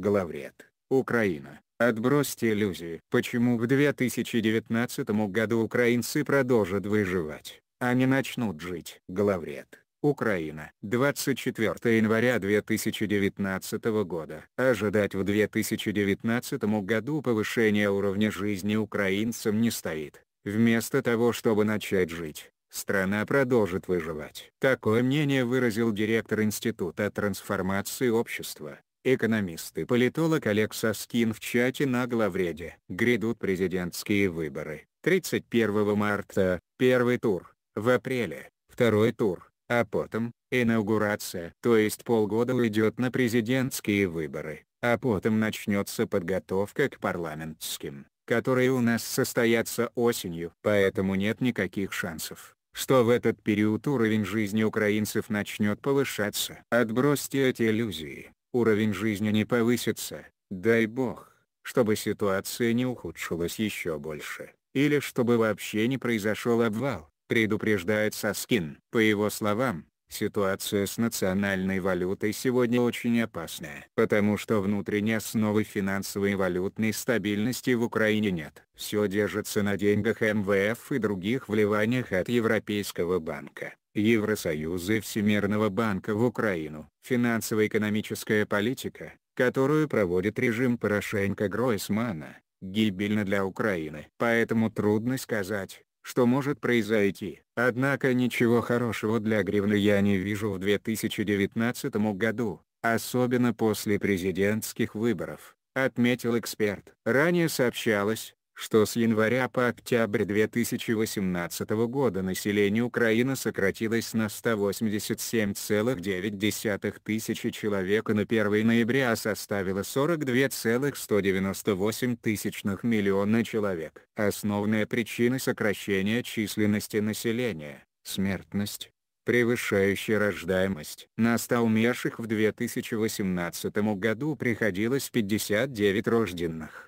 Главред. Украина. Отбросьте иллюзии. Почему в 2019 году украинцы продолжат выживать, а не начнут жить? Главред. Украина. 24 января 2019 года. Ожидать в 2019 году повышения уровня жизни украинцам не стоит. Вместо того, чтобы начать жить, страна продолжит выживать. Такое мнение выразил директор Института трансформации общества Экономисты, политолог Олег Соскин в чате на главреде. Грядут президентские выборы. 31 марта, первый тур, в апреле, второй тур, а потом, инаугурация. То есть полгода уйдет на президентские выборы, а потом начнется подготовка к парламентским, которые у нас состоятся осенью. Поэтому нет никаких шансов что в этот период уровень жизни украинцев начнет повышаться. Отбросьте эти иллюзии уровень жизни не повысится, дай бог, чтобы ситуация не ухудшилась еще больше, или чтобы вообще не произошел обвал, предупреждает Саскин. По его словам, ситуация с национальной валютой сегодня очень опасная, потому что внутренней основы финансовой и валютной стабильности в Украине нет. Все держится на деньгах МВФ и других вливаниях от Европейского банка. Евросоюза и Всемирного банка в Украину. Финансово-экономическая политика, которую проводит режим Порошенко-Гройсмана, гибельна для Украины. Поэтому трудно сказать, что может произойти. Однако ничего хорошего для гривны я не вижу в 2019 году, особенно после президентских выборов, отметил эксперт. Ранее сообщалось, что с января по октябрь 2018 года население Украины сократилось на 187,9 тысячи человек и на 1 ноября составило 42,198 тысячных миллиона человек. Основная причина сокращения численности населения – смертность превышающая рождаемость. На 100 умерших в 2018 году приходилось 59 рожденных.